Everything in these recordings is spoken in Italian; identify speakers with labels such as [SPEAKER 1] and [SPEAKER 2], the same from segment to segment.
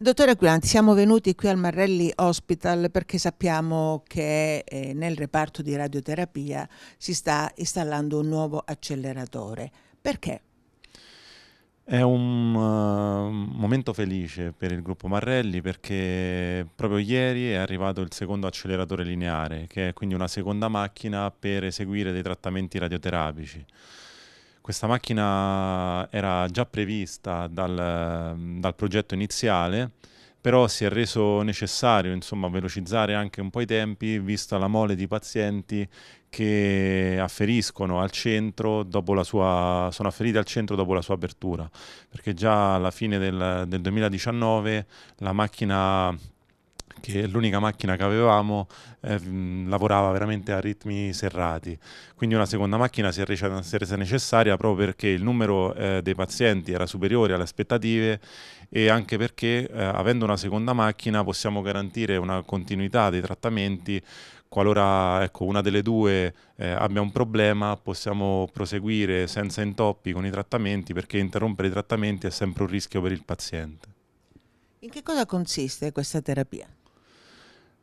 [SPEAKER 1] Dottore Aquilanti, siamo venuti qui al Marrelli Hospital perché sappiamo che eh, nel reparto di radioterapia si sta installando un nuovo acceleratore. Perché?
[SPEAKER 2] È un uh, momento felice per il gruppo Marrelli perché proprio ieri è arrivato il secondo acceleratore lineare, che è quindi una seconda macchina per eseguire dei trattamenti radioterapici. Questa macchina era già prevista dal, dal progetto iniziale, però si è reso necessario insomma, velocizzare anche un po' i tempi, vista la mole di pazienti che afferiscono al centro dopo la sua, sono afferiti al centro dopo la sua apertura, perché già alla fine del, del 2019 la macchina che l'unica macchina che avevamo eh, mm, lavorava veramente a ritmi serrati. Quindi una seconda macchina si è, resa, si è resa necessaria proprio perché il numero eh, dei pazienti era superiore alle aspettative e anche perché eh, avendo una seconda macchina possiamo garantire una continuità dei trattamenti qualora ecco, una delle due eh, abbia un problema possiamo proseguire senza intoppi con i trattamenti perché interrompere i trattamenti è sempre un rischio per il paziente.
[SPEAKER 1] In che cosa consiste questa terapia?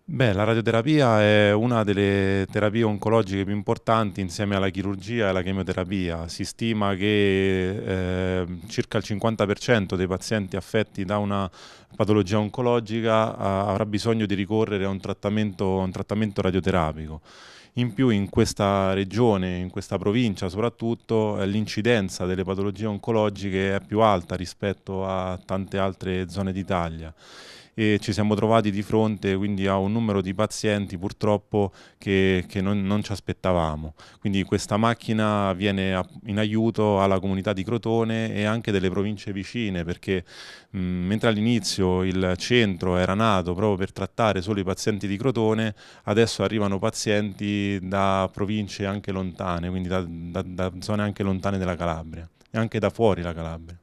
[SPEAKER 2] Beh, la radioterapia è una delle terapie oncologiche più importanti insieme alla chirurgia e alla chemioterapia. Si stima che eh, circa il 50% dei pazienti affetti da una patologia oncologica a, ah, avrà bisogno di ricorrere a un trattamento, a un trattamento radioterapico. In più in questa regione, in questa provincia soprattutto, eh, l'incidenza delle patologie oncologiche è più alta rispetto a tante altre zone d'Italia e ci siamo trovati di fronte quindi a un numero di pazienti purtroppo che, che non, non, ci aspettavamo. Quindi questa macchina viene a, in aiuto alla comunità di Crotone e anche delle province vicine perché mh, mentre all'inizio il centro era nato proprio per trattare solo i pazienti di Crotone, adesso arrivano pazienti da province anche lontane, quindi da, da, da zone anche lontane della Calabria e anche da fuori la Calabria.